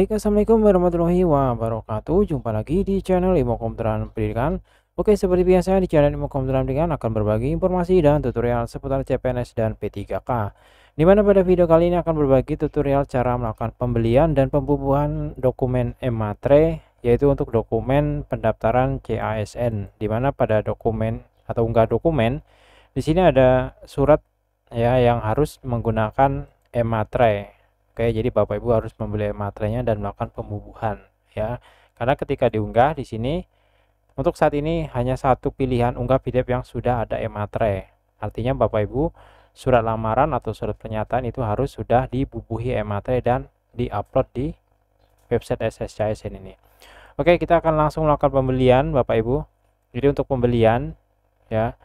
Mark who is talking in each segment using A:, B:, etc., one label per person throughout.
A: Baik, Assalamualaikum warahmatullahi wabarakatuh. Jumpa lagi di channel Ilmu Komputeran Pendidikan. Oke, seperti biasa di channel Ilmu Komputeran Pendidikan akan berbagi informasi dan tutorial seputar CPNS dan P3K. Dimana pada video kali ini akan berbagi tutorial cara melakukan pembelian dan pembubuhan dokumen e-matre, yaitu untuk dokumen pendaftaran CASN. Dimana pada dokumen atau unggah dokumen, di sini ada surat ya yang harus menggunakan e-matre Oke, jadi Bapak Ibu harus membeli materainya dan melakukan pembubuhan ya. Karena ketika diunggah di sini untuk saat ini hanya satu pilihan unggah PDF yang sudah ada e-materai. Artinya Bapak Ibu surat lamaran atau surat pernyataan itu harus sudah dibubuhi e-materai dan diupload di website SSCSN ini. Oke, kita akan langsung melakukan pembelian Bapak Ibu. Jadi untuk pembelian ya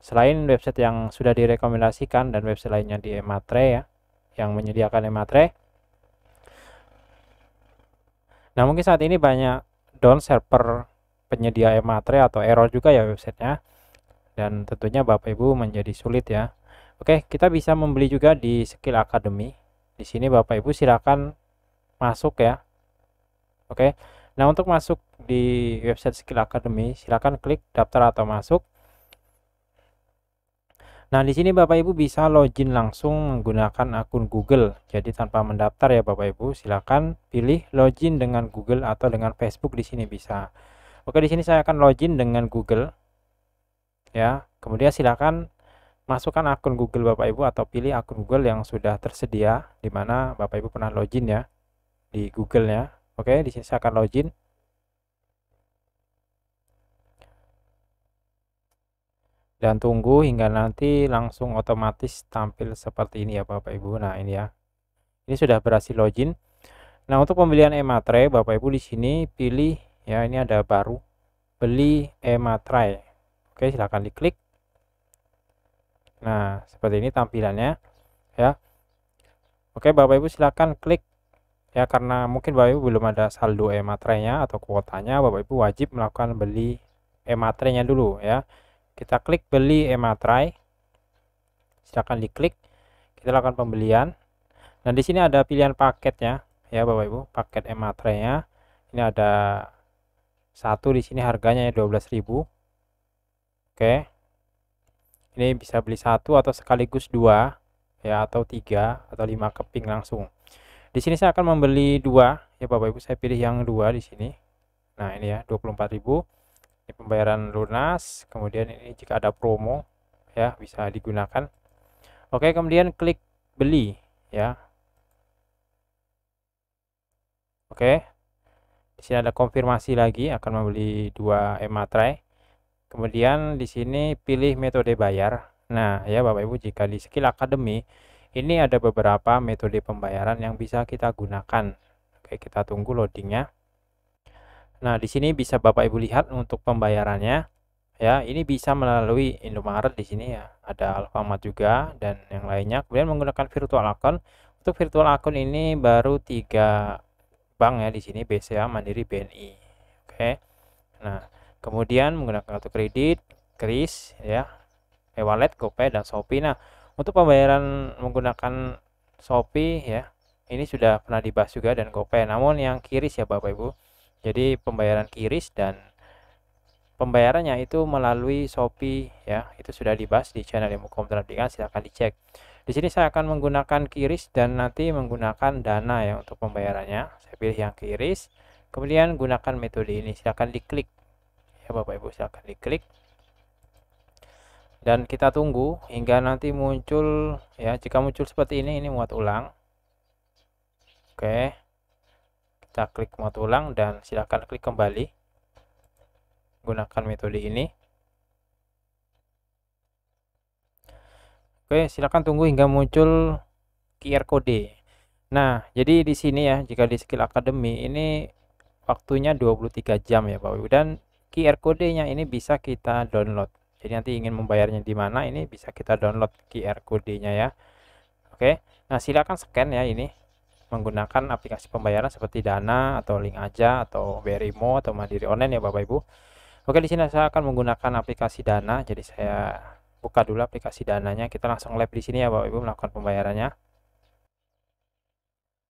A: selain website yang sudah direkomendasikan dan website lainnya di e-materai ya yang menyediakan materai. Nah mungkin saat ini banyak down server penyedia materai atau error juga ya websitenya dan tentunya Bapak Ibu menjadi sulit ya. Oke kita bisa membeli juga di Skill Academy. Di sini Bapak Ibu silakan masuk ya. Oke. Nah untuk masuk di website Skill Academy silakan klik daftar atau masuk. Nah, di sini Bapak Ibu bisa login langsung menggunakan akun Google. Jadi tanpa mendaftar ya Bapak Ibu, silakan pilih login dengan Google atau dengan Facebook di sini bisa. Oke, di sini saya akan login dengan Google. Ya, kemudian silakan masukkan akun Google Bapak Ibu atau pilih akun Google yang sudah tersedia di mana Bapak Ibu pernah login ya di Google ya. Oke, di sini saya akan login. dan tunggu hingga nanti langsung otomatis tampil seperti ini ya Bapak Ibu nah ini ya ini sudah berhasil login nah untuk pembelian e-materai Bapak Ibu di sini pilih ya ini ada baru beli e-materai oke silahkan diklik nah seperti ini tampilannya ya oke Bapak Ibu silahkan klik ya karena mungkin Bapak Ibu belum ada saldo e nya atau kuotanya Bapak Ibu wajib melakukan beli e nya dulu ya kita klik beli ematrai silahkan diklik kita lakukan pembelian nah di sini ada pilihan paketnya ya Bapak Ibu paket nya ini ada satu di sini harganya 12.000 ya, oke ini bisa beli satu atau sekaligus dua ya atau tiga atau lima keping langsung di sini saya akan membeli dua ya Bapak Ibu saya pilih yang dua di sini nah ini ya 24.000 ini pembayaran lunas kemudian ini jika ada promo ya bisa digunakan oke kemudian klik beli ya oke di sini ada konfirmasi lagi akan membeli dua ematrai kemudian di sini pilih metode bayar nah ya bapak ibu jika di skill academy ini ada beberapa metode pembayaran yang bisa kita gunakan oke kita tunggu loadingnya Nah, di sini bisa Bapak Ibu lihat untuk pembayarannya ya, ini bisa melalui Indomaret di sini ya. Ada Alfamart juga dan yang lainnya. Kemudian menggunakan virtual account. Untuk virtual account ini baru tiga bank ya di sini BCA, Mandiri, BNI. Oke. Nah, kemudian menggunakan kartu kredit, Kris ya, e-wallet, GoPay dan Shopee. Nah, untuk pembayaran menggunakan Shopee ya, ini sudah pernah dibahas juga dan GoPay. Namun yang kiri ya Bapak Ibu jadi pembayaran kiris dan pembayarannya itu melalui Shopee ya itu sudah dibahas di channel ilmu mukom aplikasi silahkan dicek di sini saya akan menggunakan kiris dan nanti menggunakan dana ya untuk pembayarannya saya pilih yang kiris kemudian gunakan metode ini silahkan diklik ya Bapak Ibu silahkan diklik dan kita tunggu hingga nanti muncul ya jika muncul seperti ini ini muat ulang oke okay kita klik mau ulang dan silakan klik kembali gunakan metode ini Oke silakan tunggu hingga muncul QR code. nah jadi di sini ya jika di skill academy ini waktunya 23 jam ya Pak Ibu dan QR kodenya ini bisa kita download jadi nanti ingin membayarnya di mana ini bisa kita download QR kodenya ya Oke nah silakan scan ya ini menggunakan aplikasi pembayaran seperti Dana atau Link Aja atau BeriMo atau Mandiri Online ya Bapak Ibu. Oke di sini saya akan menggunakan aplikasi Dana. Jadi saya buka dulu aplikasi Dananya. Kita langsung live di sini ya Bapak Ibu melakukan pembayarannya.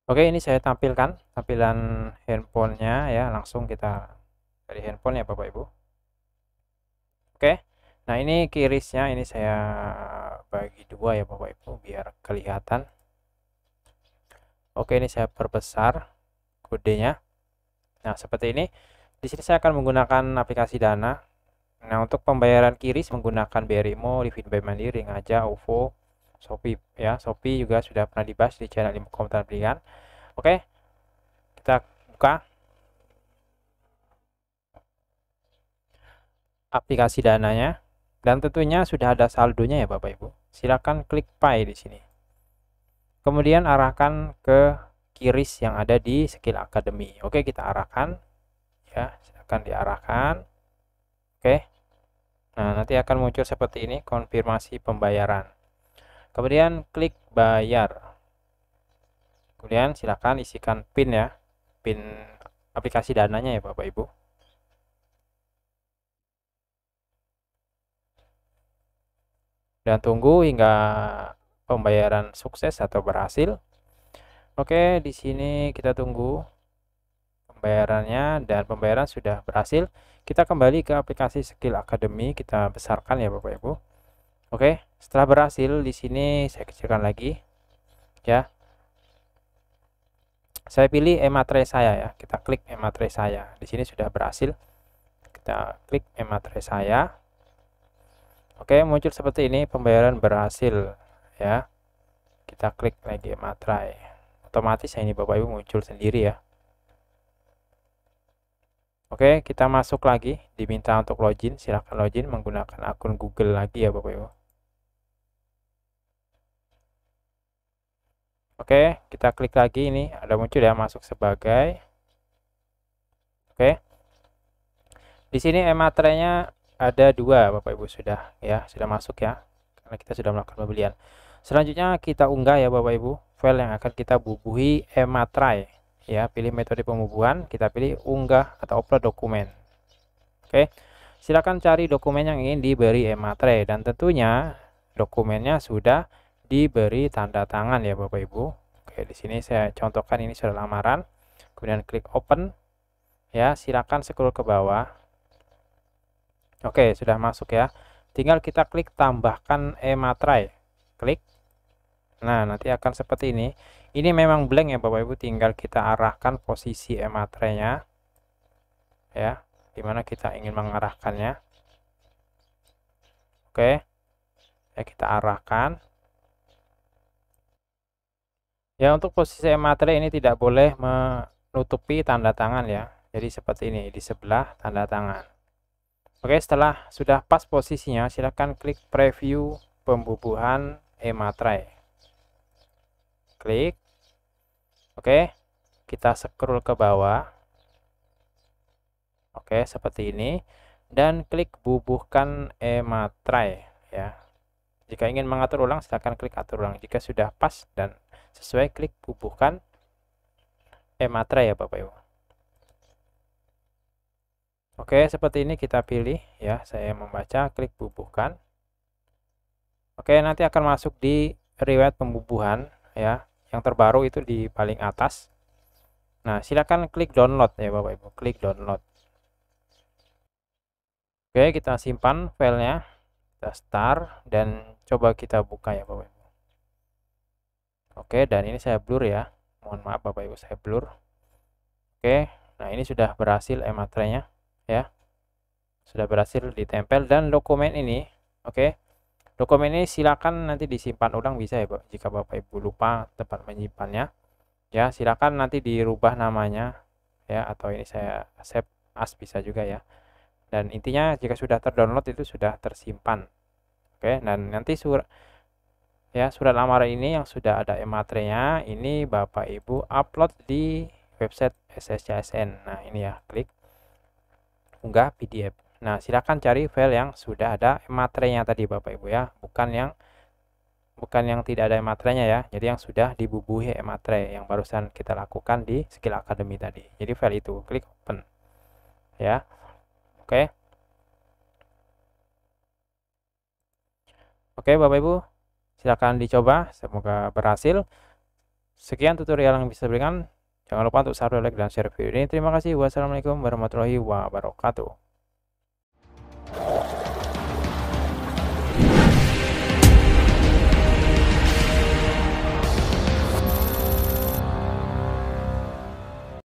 A: Oke ini saya tampilkan tampilan handphonenya ya langsung kita dari handphone ya Bapak Ibu. Oke. Nah ini kirisnya ini saya bagi dua ya Bapak Ibu biar kelihatan. Oke, ini saya perbesar kodenya. Nah, seperti ini. Di sini saya akan menggunakan aplikasi Dana. Nah, untuk pembayaran kiris menggunakan BRIMO, Livin by Mandiri, Ngaja, OVO, Shopee ya. Shopee juga sudah pernah dibahas di channel Ilmu Komputer Pendidikan. Oke. Kita buka. aplikasi dananya dan tentunya sudah ada saldonya ya Bapak Ibu. Silakan klik pay di sini. Kemudian arahkan ke kiris yang ada di skill academy. Oke, kita arahkan ya, akan diarahkan. Oke. Nah, nanti akan muncul seperti ini konfirmasi pembayaran. Kemudian klik bayar. Kemudian silakan isikan PIN ya, PIN aplikasi dananya ya Bapak Ibu. Dan tunggu hingga pembayaran sukses atau berhasil. Oke, di sini kita tunggu pembayarannya dan pembayaran sudah berhasil. Kita kembali ke aplikasi Skill Academy, kita besarkan ya Bapak Ibu. Oke, setelah berhasil di sini saya kecilkan lagi. Ya. Saya pilih e-materai saya ya. Kita klik e-materai saya. Di sini sudah berhasil. Kita klik e-materai saya. Oke, muncul seperti ini pembayaran berhasil ya kita klik lagi matrai otomatis ini bapak ibu muncul sendiri ya oke kita masuk lagi diminta untuk login silahkan login menggunakan akun Google lagi ya bapak ibu Oke, kita klik lagi ini ada muncul ya masuk sebagai. Oke. Di sini ematrenya ada dua Bapak Ibu sudah ya, sudah masuk ya. Karena kita sudah melakukan pembelian selanjutnya kita unggah ya Bapak Ibu file yang akan kita bubuhi ematrai ya pilih metode pembubuhan kita pilih unggah atau upload dokumen oke silakan cari dokumen yang ingin diberi ematrai dan tentunya dokumennya sudah diberi tanda tangan ya Bapak Ibu oke di sini saya contohkan ini sudah lamaran kemudian klik open ya silakan scroll ke bawah oke sudah masuk ya tinggal kita klik tambahkan ematrai klik Nah, nanti akan seperti ini. Ini memang blank ya Bapak Ibu, tinggal kita arahkan posisi ematrenya. Ya, dimana kita ingin mengarahkannya. Oke. Ya, kita arahkan. Ya, untuk posisi ematre ini tidak boleh menutupi tanda tangan ya. Jadi seperti ini, di sebelah tanda tangan. Oke, setelah sudah pas posisinya, silakan klik preview pembubuhan ematre klik oke kita scroll ke bawah oke seperti ini dan klik bubuhkan ematrai ya jika ingin mengatur ulang silahkan klik atur ulang jika sudah pas dan sesuai klik bubuhkan ematrai ya Bapak Ibu Oke, seperti ini kita pilih ya. Saya membaca, klik bubuhkan. Oke, nanti akan masuk di riwayat pembubuhan ya yang terbaru itu di paling atas nah silakan klik download ya bapak ibu klik download oke kita simpan filenya kita start dan coba kita buka ya bapak ibu oke dan ini saya blur ya mohon maaf bapak ibu saya blur oke nah ini sudah berhasil ematrenya ya sudah berhasil ditempel dan dokumen ini oke okay, Dokumen ini silakan nanti disimpan ulang bisa ya, Pak, jika Bapak Ibu lupa tempat menyimpannya. Ya, silakan nanti dirubah namanya ya atau ini saya save as bisa juga ya. Dan intinya jika sudah terdownload itu sudah tersimpan. Oke, dan nanti surat ya surat lamaran ini yang sudah ada e ini Bapak Ibu upload di website SSCSN. Nah, ini ya, klik unggah PDF. Nah, silakan cari file yang sudah ada materinya tadi Bapak Ibu ya, bukan yang bukan yang tidak ada materinya ya. Jadi yang sudah dibubuhi materi yang barusan kita lakukan di Skill Academy tadi. Jadi file itu klik open. Ya. Oke. Oke, Bapak Ibu, silakan dicoba, semoga berhasil. Sekian tutorial yang bisa berikan. Jangan lupa untuk subscribe, like, dan share video ini. Terima kasih. Wassalamualaikum warahmatullahi wabarakatuh.